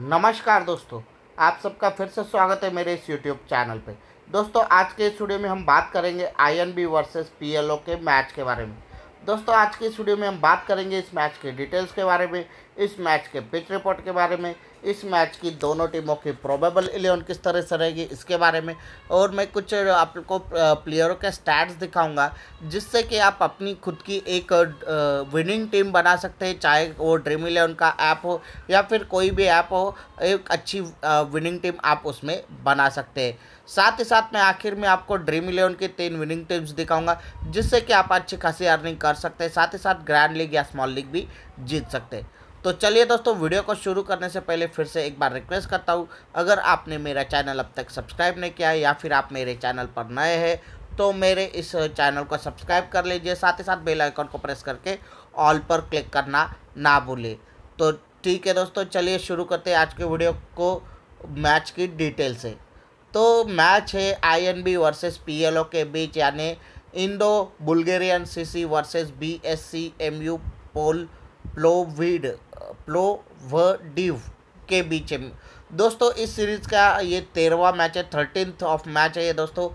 नमस्कार दोस्तों आप सबका फिर से स्वागत है मेरे इस यूट्यूब चैनल पे दोस्तों आज के इस वीडियो में हम बात करेंगे आईएनबी वर्सेस पीएलओ के मैच के बारे में दोस्तों आज के इस वीडियो में हम बात करेंगे इस मैच के डिटेल्स के बारे में इस मैच के पिच रिपोर्ट के बारे में इस मैच की दोनों टीमों की प्रोबेबल इलेवन किस तरह से रहेगी इसके बारे में और मैं कुछ आपको प्लेयरों के स्टैट्स दिखाऊंगा जिससे कि आप अपनी खुद की एक विनिंग टीम बना सकते हैं चाहे वो ड्रीम इलेवन का ऐप हो या फिर कोई भी ऐप हो एक अच्छी विनिंग टीम आप उसमें बना सकते हैं साथ ही साथ मैं आखिर में आपको ड्रीम इलेवन के तीन विनिंग टीम्स दिखाऊंगा जिससे कि आप अच्छी खासी अर्निंग कर सकते हैं साथ ही साथ ग्रैंड लीग या स्मॉल लीग भी जीत सकते हैं तो चलिए दोस्तों वीडियो को शुरू करने से पहले फिर से एक बार रिक्वेस्ट करता हूँ अगर आपने मेरा चैनल अब तक सब्सक्राइब नहीं किया है या फिर आप मेरे चैनल पर नए हैं तो मेरे इस चैनल को सब्सक्राइब कर लीजिए साथ ही साथ बेल आइकॉन को प्रेस करके ऑल पर क्लिक करना ना भूलें तो ठीक है दोस्तों चलिए शुरू करते हैं आज के वीडियो को मैच की डिटेल से तो मैच है आईएनबी वर्सेस पीएलओ के बीच यानी Indo Bulgarian CC versus BSC MU Pol Plovdiv लो व के बीच में दोस्तों इस सीरीज़ का ये तेरहवा मैच है थर्टीनथ ऑफ मैच है ये दोस्तों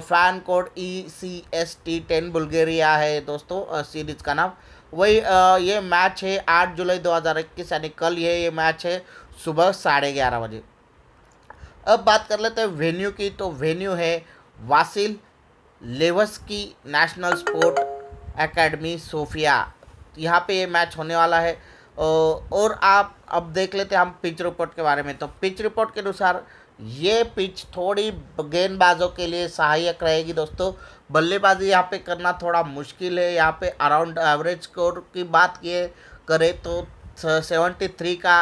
fan code E C S T ten Bulgaria है दोस्तों सीरीज़ का नाम वही ये मैच है आठ जुलाई दो हज़ार इक्कीस यानी कल ये ये मैच है सुबह साढ़े ग्यारह बजे अब बात कर लेते हैं वेन्यू की तो वेन्यू है वासिल लेवस की नेशनल स्पोर्ट एकेडमी सोफिया यहाँ पे ये मैच होने वाला है और आप अब देख लेते हैं हम पिच रिपोर्ट के बारे में तो पिच रिपोर्ट के अनुसार ये पिच थोड़ी गेंदबाजों के लिए सहायक रहेगी दोस्तों बल्लेबाजी यहाँ पे करना थोड़ा मुश्किल है यहाँ पे अराउंड एवरेज स्कोर की बात किए करें तो सेवेंटी थ्री का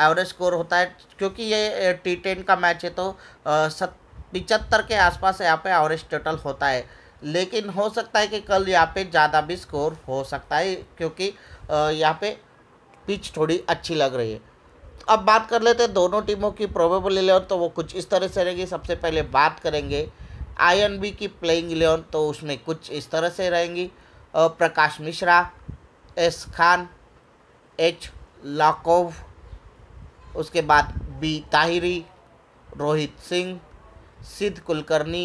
एवरेज स्कोर होता है क्योंकि ये टी टेन का मैच है तो सत पिचहत्तर के आसपास यहाँ पे एवरेज टोटल होता है लेकिन हो सकता है कि कल यहाँ पे ज़्यादा भी स्कोर हो सकता है क्योंकि यहाँ पे पिच थोड़ी अच्छी लग रही है तो अब बात कर लेते हैं दोनों टीमों की प्रोबेबल इलेवन तो वो कुछ इस तरह से रहेगी सबसे पहले बात करेंगे आईएनबी की प्लेइंग इलेवन तो उसमें कुछ इस तरह से रहेंगी Prakash Mishra S Khan H Lakov उसके बाद B Tahiri Rohit Singh Siddh Kulkarni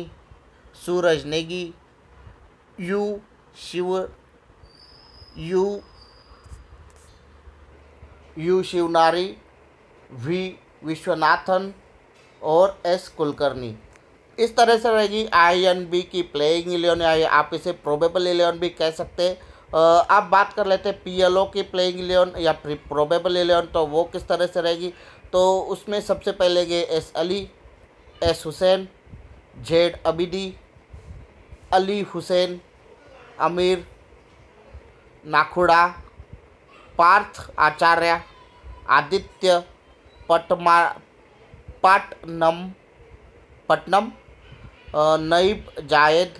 Suraj Negi U Shiv U U Shivnari V Vishwanathan और एस कुलकर्णी इस तरह से रहेगी आई एन बी की प्लेइंग इलेवन या आप इसे प्रोबेबल इलेवन भी कह सकते हैं बात कर लेते हैं पी एल ओ की प्लेइंग इलेवन या प्रोबेबल इलेवन तो वो किस तरह से रहेगी तो उसमें सबसे पहले गए S Ali S Hussain Z Abidi Ali Hussain Amir Nakhuda Parth Acharya Aditya पटमा पाटनम पटनम नईब जायद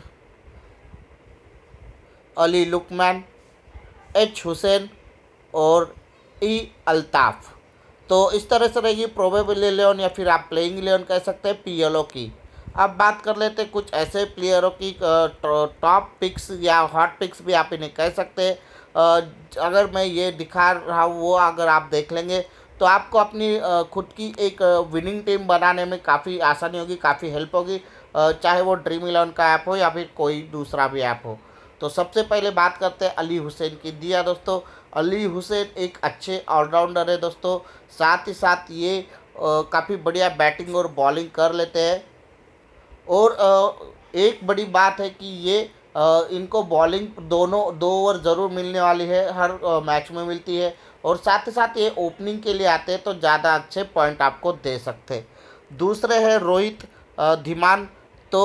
अली लुकमैन एच हुसैन और ई अल्ताफ़ तो इस तरह से रहेगी प्रोबेबल इलेवन या फिर आप प्लेइंग इलेवन कह सकते हैं पीएलओ की अब बात कर लेते हैं कुछ ऐसे प्लेयरों की टॉप पिक्स या हॉट पिक्स भी आप इन्हें कह सकते हैं अगर मैं ये दिखा रहा हूँ वो अगर आप देख लेंगे तो आपको अपनी खुद की एक विनिंग टीम बनाने में काफ़ी आसानी होगी काफ़ी हेल्प होगी चाहे वो ड्रीम इलेवन का ऐप हो या फिर कोई दूसरा भी ऐप हो तो सबसे पहले बात करते हैं अली हुसैन की दिया हाँ दोस्तों अली हुसैन एक अच्छे ऑलराउंडर है दोस्तों साथ ही साथ ये काफ़ी बढ़िया बैटिंग और बॉलिंग कर लेते हैं और एक बड़ी बात है कि ये इनको बॉलिंग दोनों दो ओवर ज़रूर मिलने वाली है हर मैच में मिलती है और साथ ही साथ ये ओपनिंग के लिए आते हैं तो ज़्यादा अच्छे पॉइंट आपको दे सकते हैं दूसरे हैं रोहित धीमान तो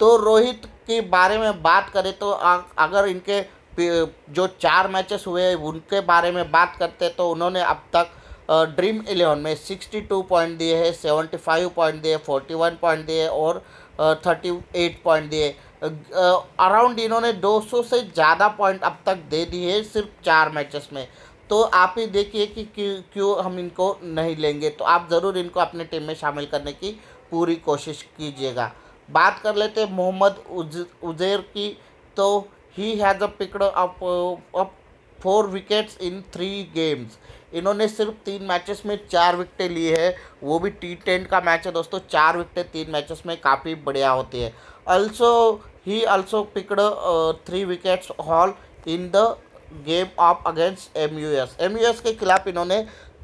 तो रोहित के बारे में बात करें तो अगर इनके जो चार मैचेस हुए उनके बारे में बात करते तो उन्होंने अब तक ड्रीम इलेवन में सिक्सटी टू पॉइंट दिए हैं सेवेंटी फाइव पॉइंट दिए फोर्टी वन पॉइंट दिए और थर्टी एट पॉइंट दिए अराउंड इन्होंने 200 से ज़्यादा पॉइंट अब तक दे दिए सिर्फ चार मैचेस में तो आप ही देखिए कि क्यों क्यों हम इनको नहीं लेंगे तो आप ज़रूर इनको अपने टीम में शामिल करने की पूरी कोशिश कीजिएगा बात कर लेते हैं मोहम्मद उजेर उजैर की तो he has a picked up four wickets in three games इन्होंने सिर्फ तीन मैचेस में चार विकटें ली है वो भी टी का मैच है दोस्तों चार विकटें तीन मैचेस में काफ़ी बढ़िया होती है also He also picked uh, three wickets haul in the game आप against M U S M U S के खिलाफ इन्होंने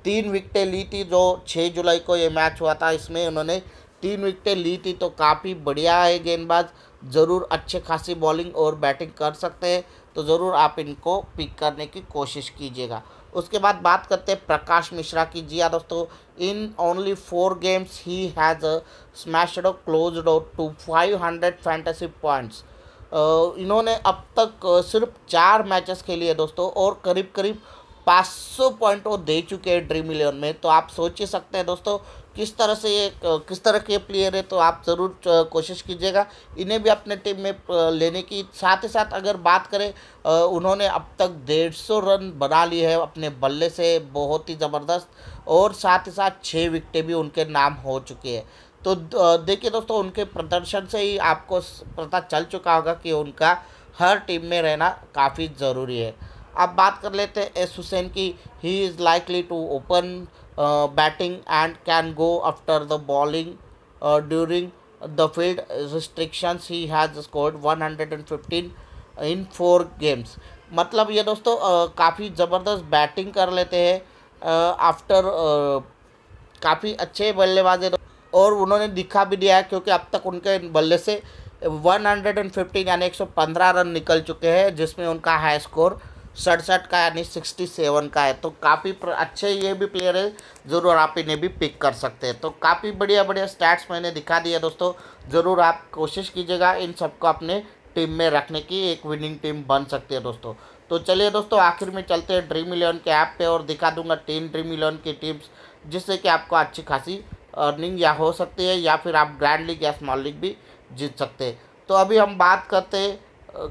तीन विकटें ली थी जो 6 जुलाई को ये मैच हुआ था इसमें इन्होंने तीन विकटें ली थी तो काफ़ी बढ़िया है गेंदबाज ज़रूर अच्छे खासी बॉलिंग और बैटिंग कर सकते हैं तो ज़रूर आप इनको पिक करने की कोशिश कीजिएगा उसके बाद बात करते हैं प्रकाश मिश्रा की जी हाँ दोस्तों in only four games he has smash और close to five hundred fantasy points इन्होंने अब तक uh, सिर्फ चार मैचेस खेली है दोस्तों और करीब करीब 500 पॉइंट वो दे चुके हैं ड्रीम इलेवन में तो आप सोच ही सकते हैं दोस्तों किस तरह से ये किस तरह के प्लेयर है तो आप ज़रूर कोशिश कीजिएगा इन्हें भी अपने टीम में लेने की साथ ही साथ अगर बात करें उन्होंने अब तक डेढ़ सौ रन बना लिए हैं अपने बल्ले से बहुत ही ज़बरदस्त और साथ ही साथ छः विकटें भी उनके नाम हो चुकी है तो देखिए दोस्तों उनके प्रदर्शन से ही आपको पता चल चुका होगा कि उनका हर टीम में रहना काफ़ी ज़रूरी है अब बात कर लेते हैं एस हुसैन की he is likely to open Uh, batting and can go after the bowling uh, during the field restrictions he has scored 115 in four games मतलब ये दोस्तों uh, काफ़ी ज़बरदस्त बैटिंग कर लेते हैं आफ्टर uh, काफ़ी अच्छे बल्लेबाज है और उन्होंने दिखा भी दिया है क्योंकि अब तक उनके बल्ले से 115 यानी 115 रन निकल चुके हैं जिसमें उनका हाई स्कोर सड़सठ का यानी सिक्सटी सेवन का है तो काफ़ी अच्छे ये भी प्लेयर है ज़रूर आप इन्हें भी पिक कर सकते हैं तो काफ़ी बढ़िया बढ़िया स्टैट्स मैंने दिखा दिया दोस्तों ज़रूर आप कोशिश कीजिएगा इन सबको अपने टीम में रखने की एक विनिंग टीम बन सकती है दोस्तों तो चलिए दोस्तों आखिर में चलते हैं ड्रीम इलेवन के ऐप पे और दिखा दूंगा टीम ड्रीम इलेवन की टीम्स जिससे कि आपको अच्छी खासी अर्निंग या हो सकती है या फिर आप ग्रैंड लीग या स्मॉल लीग भी जीत सकते हैं तो अभी हम बात करते हैं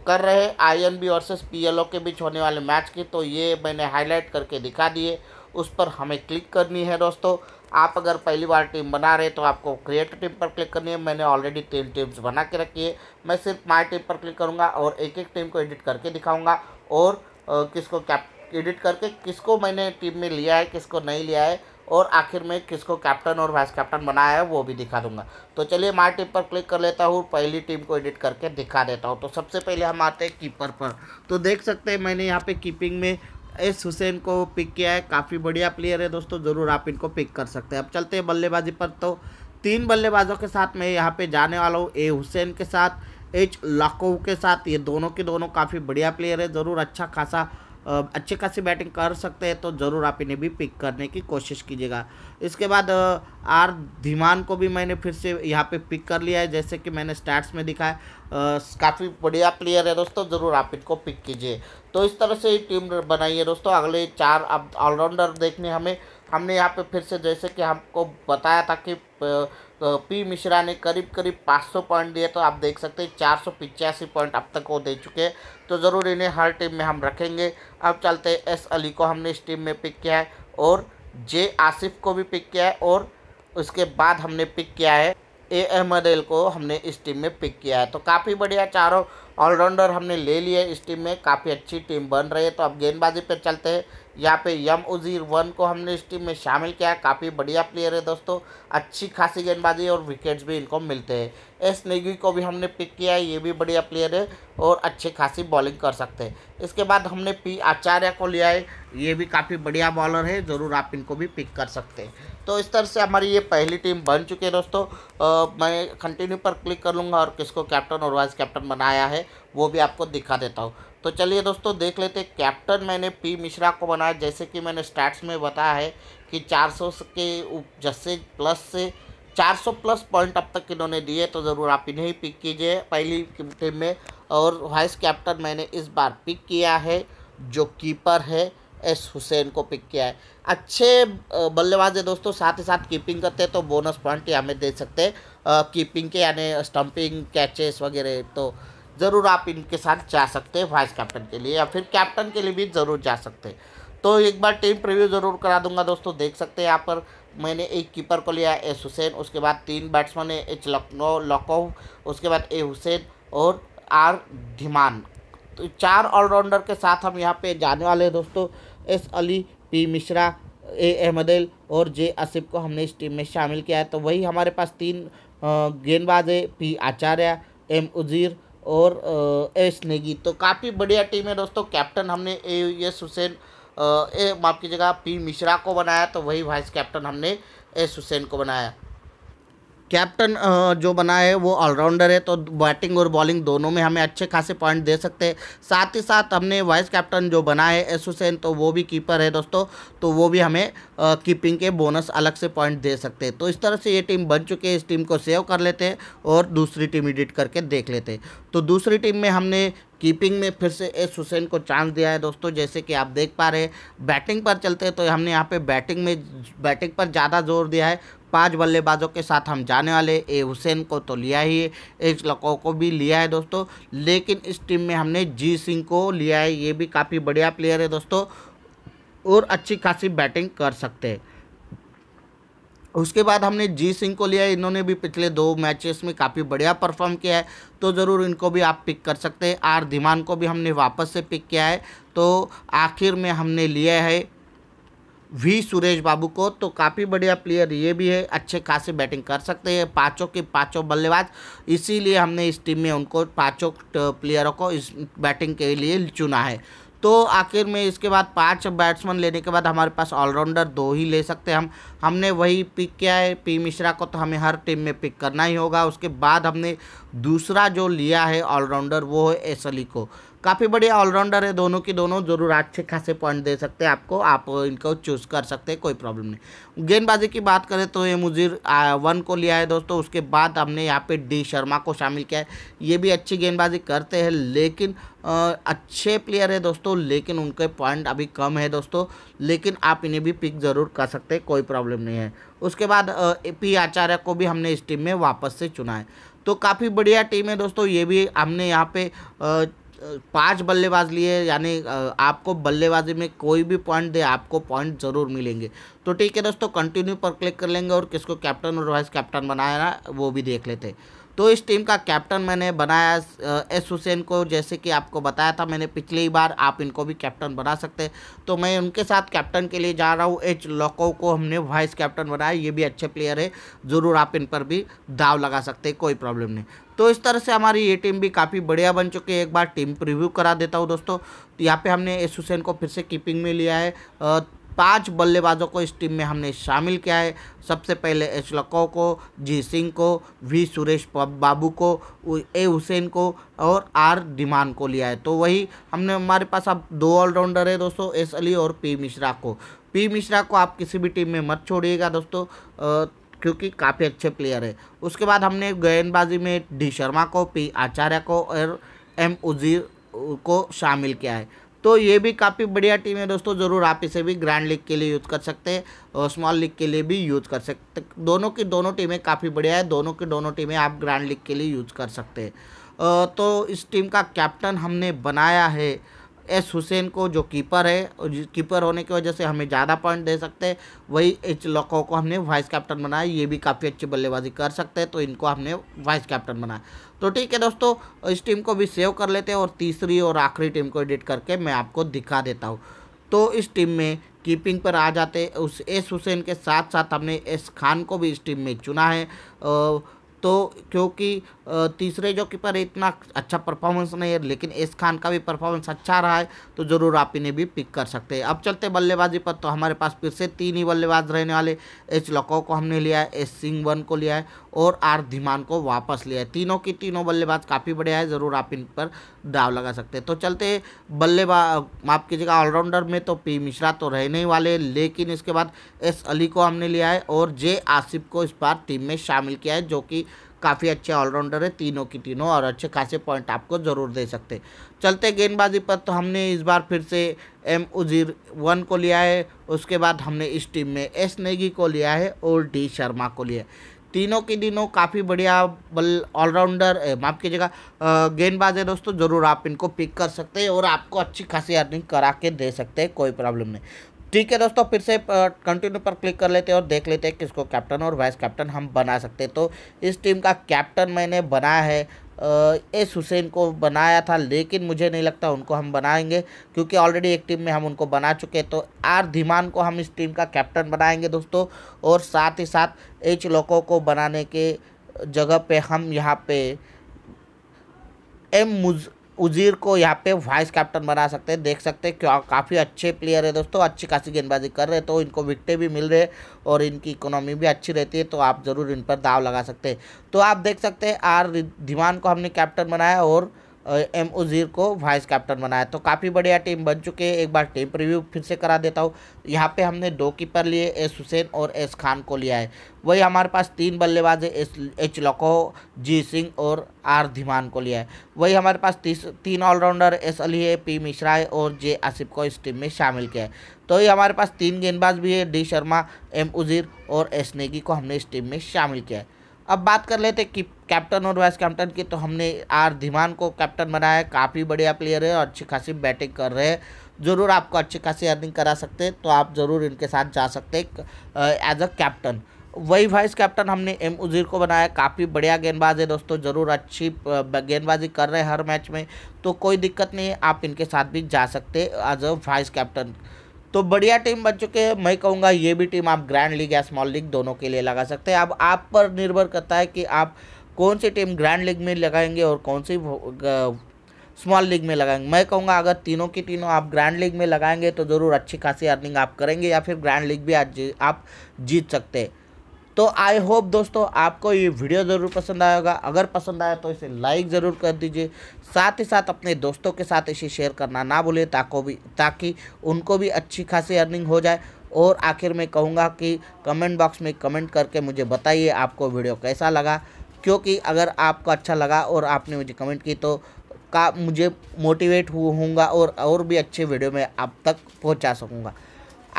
कर रहे I N B versus P L O के बीच होने वाले मैच की तो ये मैंने हाईलाइट करके दिखा दिए उस पर हमें क्लिक करनी है दोस्तों आप अगर पहली बार टीम बना रहे तो आपको क्रिएट टीम पर क्लिक करनी है मैंने ऑलरेडी तीन टीम्स बना के रखी है मैं सिर्फ माई टीम पर क्लिक करूँगा और एक एक टीम को एडिट करके दिखाऊँगा और किसको कैप एडिट करके किसको मैंने टीम में लिया है किसको नहीं लिया है और आखिर में किसको कैप्टन और वाइस कैप्टन बनाया है वो भी दिखा दूंगा तो चलिए माय टीम पर क्लिक कर लेता हूँ पहली टीम को एडिट करके दिखा देता हूँ तो सबसे पहले हम आते हैं कीपर पर तो देख सकते हैं मैंने यहाँ पे कीपिंग में एस हुसैन को पिक किया है काफ़ी बढ़िया प्लेयर है दोस्तों ज़रूर आप इनको पिक कर सकते हैं अब चलते हैं बल्लेबाजी पर तो तीन बल्लेबाजों के साथ मैं यहाँ पर जाने वाला हूँ ए हुसैन के साथ एच लाकोव के साथ ये दोनों के दोनों काफ़ी बढ़िया प्लेयर है ज़रूर अच्छा खासा अच्छे खासी बैटिंग कर सकते हैं तो ज़रूर आप इन्हें भी पिक करने की कोशिश कीजिएगा इसके बाद आर धीमान को भी मैंने फिर से यहाँ पे पिक कर लिया है जैसे कि मैंने स्टार्ट्स में दिखा है काफ़ी बढ़िया प्लेयर है दोस्तों ज़रूर आप इनको पिक कीजिए तो इस तरह से टीम बनाइए दोस्तों अगले चार अब ऑलराउंडर देखने हमें हमने यहाँ पे फिर से जैसे कि हमको बताया था कि पी मिश्रा ने करीब करीब 500 पॉइंट दिए तो आप देख सकते हैं चार पॉइंट अब तक वो दे चुके हैं तो ज़रूर इन्हें हर टीम में हम रखेंगे अब चलते हैं एस अली को हमने इस टीम में पिक किया है और जे आसिफ को भी पिक किया है और उसके बाद हमने पिक किया है ए अहमद एल को हमने इस टीम में पिक किया है तो काफ़ी बढ़िया चारों ऑलराउंडर हमने ले लिए इस टीम में काफ़ी अच्छी टीम बन रही है तो अब गेंदबाजी पर चलते हैं यहाँ पे यम उजीर वन को हमने इस टीम में शामिल किया काफ़ी बढ़िया प्लेयर है दोस्तों अच्छी खासी गेंदबाजी और विकेट्स भी इनको मिलते हैं एस नेगी को भी हमने पिक किया है ये भी बढ़िया प्लेयर है और अच्छी खासी बॉलिंग कर सकते हैं इसके बाद हमने पी आचार्य को लिया है ये भी काफ़ी बढ़िया बॉलर है ज़रूर आप इनको भी पिक कर सकते हैं तो इस तरह से हमारी ये पहली टीम बन चुकी है दोस्तों मैं कंटिन्यू पर क्लिक कर लूँगा और किसको कैप्टन और वाइस कैप्टन बनाया है वो भी आपको दिखा देता हूँ तो चलिए दोस्तों देख लेते कैप्टन मैंने पी मिश्रा को बनाया जैसे कि मैंने स्टार्ट में बताया है कि 400 के उप जैसे प्लस से 400 प्लस पॉइंट अब तक इन्होंने दिए तो ज़रूर आप इन्हें ही पिक कीजिए पहली टीम में और वाइस कैप्टन मैंने इस बार पिक किया है जो कीपर है एस हुसैन को पिक किया है अच्छे बल्लेबाज है दोस्तों साथ ही साथ कीपिंग करते हैं तो बोनस पॉइंट हमें दे सकते हैं कीपिंग के यानी स्टम्पिंग कैचेस वगैरह तो ज़रूर आप इनके साथ जा सकते हैं वाइस कैप्टन के लिए या फिर कैप्टन के लिए भी ज़रूर जा सकते हैं तो एक बार टीम प्रिव्यू ज़रूर करा दूंगा दोस्तों देख सकते हैं यहाँ पर मैंने एक कीपर को लिया एस हुसैन उसके बाद तीन बैट्समैन है एच लखनऊ लखनऊ उसके बाद ए हुसैन और आर धीमान तो चार ऑलराउंडर के साथ हम यहाँ पर जाने वाले हैं दोस्तों S Ali P Mishra A अहमदेल और जे आसिफ को हमने इस टीम में शामिल किया है तो वही हमारे पास तीन गेंदबाज है पी आचार्य एम उजीर और एस नेगी तो काफ़ी बढ़िया टीम है दोस्तों कैप्टन हमने ए एस हुसैन ए माफ़ कीजिएगा पी मिश्रा को बनाया तो वही वाइस कैप्टन हमने एस हुसैन को बनाया कैप्टन जो बना है वो ऑलराउंडर है तो बैटिंग और बॉलिंग दोनों में हमें अच्छे खासे पॉइंट दे सकते हैं साथ ही साथ हमने वाइस कैप्टन जो बना है हुसैन तो वो भी कीपर है दोस्तों तो वो भी हमें कीपिंग के बोनस अलग से पॉइंट दे सकते हैं तो इस तरह से ये टीम बन चुके हैं इस टीम को सेव कर लेते हैं और दूसरी टीम एडिट करके देख लेते हैं तो दूसरी टीम में हमने कीपिंग में फिर से एस हुसैन को चांस दिया है दोस्तों जैसे कि आप देख पा रहे हैं बैटिंग पर चलते हैं तो हमने यहाँ पे बैटिंग में बैटिंग पर ज़्यादा जोर दिया है पांच बल्लेबाजों के साथ हम जाने वाले ए हुसैन को तो लिया ही है एक लको को भी लिया है दोस्तों लेकिन इस टीम में हमने जी सिंह को लिया है ये भी काफ़ी बढ़िया प्लेयर है दोस्तों और अच्छी खासी बैटिंग कर सकते हैं उसके बाद हमने जी सिंह को लिया इन्होंने भी पिछले दो मैचेस में काफ़ी बढ़िया परफॉर्म किया है तो ज़रूर इनको भी आप पिक कर सकते हैं आर धीमान को भी हमने वापस से पिक किया है तो आखिर में हमने लिया है वी सुरेश बाबू को तो काफ़ी बढ़िया प्लेयर ये भी है अच्छे खासे बैटिंग कर सकते हैं पाँचों के पाँचों बल्लेबाज इसीलिए हमने इस टीम में उनको पाँचों प्लेयरों को इस बैटिंग के लिए चुना है तो आखिर में इसके बाद पांच बैट्समैन लेने के बाद हमारे पास ऑलराउंडर दो ही ले सकते हैं हम हमने वही पिक किया है पी मिश्रा को तो हमें हर टीम में पिक करना ही होगा उसके बाद हमने दूसरा जो लिया है ऑलराउंडर वो है एस को काफ़ी बढ़िया ऑलराउंडर है दोनों की दोनों जरूर अच्छे खासे पॉइंट दे सकते हैं आपको आप इनको चूज़ कर सकते हैं कोई प्रॉब्लम नहीं गेंदबाजी की बात करें तो ये मुजीर वन को लिया है दोस्तों उसके बाद हमने यहाँ पे डी शर्मा को शामिल किया है ये भी अच्छी गेंदबाजी करते हैं लेकिन आ, अच्छे प्लेयर है दोस्तों लेकिन उनके पॉइंट अभी कम है दोस्तों लेकिन आप इन्हें भी पिक ज़रूर कर सकते हैं कोई प्रॉब्लम नहीं है उसके बाद पी आचार्य को भी हमने इस टीम में वापस से चुना है तो काफ़ी बढ़िया टीम है दोस्तों ये भी हमने यहाँ पे आ, पांच बल्लेबाज लिए यानी आपको बल्लेबाजी में कोई भी पॉइंट दे आपको पॉइंट ज़रूर मिलेंगे तो ठीक है दोस्तों कंटिन्यू पर क्लिक कर लेंगे और किसको कैप्टन और वाइस कैप्टन बनाया ना वो भी देख लेते हैं तो इस टीम का कैप्टन मैंने बनाया एस हुसैन को जैसे कि आपको बताया था मैंने पिछली बार आप इनको भी कैप्टन बना सकते तो मैं उनके साथ कैप्टन के लिए जा रहा हूँ एच लॉको को हमने वाइस कैप्टन बनाया ये भी अच्छे प्लेयर है ज़रूर आप इन पर भी दाव लगा सकते हैं कोई प्रॉब्लम नहीं तो इस तरह से हमारी ये टीम भी काफ़ी बढ़िया बन चुकी है एक बार टीम प्रिव्यू करा देता हूँ दोस्तों तो यहाँ पे हमने एस हुसैन को फिर से कीपिंग में लिया है पांच बल्लेबाजों को इस टीम में हमने शामिल किया है सबसे पहले एच लको को जी सिंह को वी सुरेश बाबू को ए हुसैन को और आर डिमान को लिया है तो वही हमने हमारे पास अब दो ऑलराउंडर है दोस्तों एस अली और पी मिश्रा को पी मिश्रा को आप किसी भी टीम में मत छोड़िएगा दोस्तों क्योंकि काफ़ी अच्छे प्लेयर है उसके बाद हमने गेंदबाजी में डी शर्मा को पी आचार्य को और एम उजीर को शामिल किया है तो ये भी काफ़ी बढ़िया टीम है दोस्तों ज़रूर आप इसे भी ग्रैंड लीग के लिए यूज़ कर सकते हैं और स्मॉल लीग के लिए भी यूज़ कर सकते दोनों की दोनों टीमें काफ़ी बढ़िया है दोनों की दोनों टीमें आप ग्रैंड लीग के लिए यूज़ कर सकते हैं तो इस टीम का कैप्टन हमने बनाया है एस हुसैन को जो कीपर है कीपर होने की वजह से हमें ज़्यादा पॉइंट दे सकते हैं वही एच लॉको को हमने वाइस कैप्टन बनाया ये भी काफ़ी अच्छी बल्लेबाजी कर सकते हैं तो इनको हमने वाइस कैप्टन बनाया तो ठीक है दोस्तों इस टीम को भी सेव कर लेते हैं और तीसरी और आखिरी टीम को एडिट करके मैं आपको दिखा देता हूँ तो इस टीम में कीपिंग पर आ जाते उस एस हुसैन के साथ साथ हमने एस खान को भी इस टीम में चुना है तो क्योंकि तीसरे जो कीपर इतना अच्छा परफॉर्मेंस नहीं है लेकिन एस खान का भी परफॉर्मेंस अच्छा रहा है तो ज़रूर आप इन्हें भी पिक कर सकते हैं अब चलते बल्लेबाजी पर तो हमारे पास फिर से तीन ही बल्लेबाज रहने वाले एच लको को हमने लिया है एस सिंह वन को लिया है और आर धीमान को वापस लिया है तीनों की तीनों बल्लेबाज काफ़ी बढ़िया है ज़रूर आप इन पर दाव लगा सकते हैं तो चलते बल्लेबाज माफ़ कीजिएगा ऑलराउंडर में तो पी मिश्रा तो रहने ही वाले लेकिन इसके बाद एस अली को हमने लिया है और जे आसिफ को इस बार टीम में शामिल किया है जो कि काफ़ी अच्छे ऑलराउंडर है तीनों की तीनों और अच्छे खासे पॉइंट आपको ज़रूर दे सकते चलते गेंदबाजी पर तो हमने इस बार फिर से एम उजीर वन को लिया है उसके बाद हमने इस टीम में एस नेगी को लिया है और डी शर्मा को लिया है तीनों के दिनों काफ़ी बढ़िया बल ऑलराउंडर माफ कीजिएगा गेंदबाज है दोस्तों ज़रूर आप इनको पिक कर सकते हैं और आपको अच्छी खासी अर्निंग करा के दे सकते हैं कोई प्रॉब्लम नहीं ठीक है दोस्तों फिर से कंटिन्यू पर क्लिक कर लेते हैं और देख लेते हैं किसको कैप्टन और वाइस कैप्टन हम बना सकते हैं तो इस टीम का कैप्टन मैंने बनाया है एस हुसैन को बनाया था लेकिन मुझे नहीं लगता उनको हम बनाएंगे क्योंकि ऑलरेडी एक टीम में हम उनको बना चुके हैं तो आर धीमान को हम इस टीम का कैप्टन बनाएंगे दोस्तों और साथ ही साथ एच लोको को बनाने के जगह पे हम यहाँ पे एम मुज उजीर को यहाँ पे वाइस कैप्टन बना सकते हैं देख सकते हैं क्या काफ़ी अच्छे प्लेयर है दोस्तों अच्छी खासी गेंदबाजी कर रहे हैं तो इनको विकटें भी मिल रहे और इनकी इकोनॉमी भी अच्छी रहती है तो आप ज़रूर इन पर दाव लगा सकते हैं तो आप देख सकते हैं आर धीमान को हमने कैप्टन बनाया और एम उजीर को वाइस कैप्टन बनाया तो काफ़ी बढ़िया टीम बन चुकी है एक बार टीम रिव्यू फिर से करा देता हूँ यहाँ पे हमने दो कीपर लिए एस हुसैन और एस खान को लिया है वही हमारे पास तीन बल्लेबाज है एस एच लको जी सिंह और आर धीमान को लिया है वही हमारे पास तीस तीन ऑलराउंडर एस अली है पी मिश्रा है और जे आसिफ को इस टीम में शामिल किया है तो ये हमारे पास तीन गेंदबाज भी है डी शर्मा एम उजीर और एस नेगी को हमने इस टीम में शामिल किया है अब बात कर लेते कि कैप्टन और वाइस कैप्टन की तो हमने आर धीमान को कैप्टन बनाया है काफ़ी बढ़िया प्लेयर है और अच्छी खासी बैटिंग कर रहे हैं ज़रूर आपको अच्छी खासी अर्निंग करा सकते हैं तो आप ज़रूर इनके साथ जा सकते हैं एज अ कैप्टन वही वाइस कैप्टन हमने एम उजीर को बनाया काफ़ी बढ़िया गेंदबाज है दोस्तों ज़रूर अच्छी गेंदबाजी कर रहे हैं हर मैच में तो कोई दिक्कत नहीं है आप इनके साथ भी जा सकते एज अ वाइस कैप्टन तो बढ़िया टीम बन चुके हैं मैं कहूँगा ये भी टीम आप ग्रैंड लीग या स्मॉल लीग दोनों के लिए लगा सकते हैं अब आप पर निर्भर करता है कि आप कौन सी टीम ग्रैंड लीग में लगाएंगे और कौन सी स्मॉल लीग में लगाएंगे मैं कहूँगा अगर तीनों की तीनों आप ग्रैंड लीग में लगाएंगे तो ज़रूर अच्छी खासी अर्निंग आप करेंगे या फिर ग्रैंड लीग भी आज आप जीत सकते हैं तो आई होप दोस्तों आपको ये वीडियो ज़रूर पसंद आया होगा अगर पसंद आया तो इसे लाइक ज़रूर कर दीजिए साथ ही साथ अपने दोस्तों के साथ इसे शेयर करना ना भूलें ताको भी ताकि उनको भी अच्छी खासी अर्निंग हो जाए और आखिर में कहूँगा कि कमेंट बॉक्स में कमेंट करके मुझे बताइए आपको वीडियो कैसा लगा क्योंकि अगर आपको अच्छा लगा और आपने मुझे कमेंट की तो का मुझे मोटिवेट हुआ और और भी अच्छे वीडियो में आप तक पहुँचा सकूँगा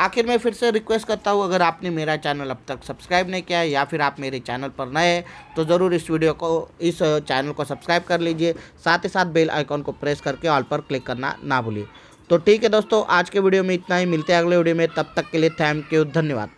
आखिर में फिर से रिक्वेस्ट करता हूँ अगर आपने मेरा चैनल अब तक सब्सक्राइब नहीं किया है या फिर आप मेरे चैनल पर नए हैं तो ज़रूर इस वीडियो को इस चैनल को सब्सक्राइब कर लीजिए साथ ही साथ बेल आइकॉन को प्रेस करके ऑल पर क्लिक करना ना भूलिए तो ठीक है दोस्तों आज के वीडियो में इतना ही मिलते हैं अगले वीडियो में तब तक के लिए थैंक यू धन्यवाद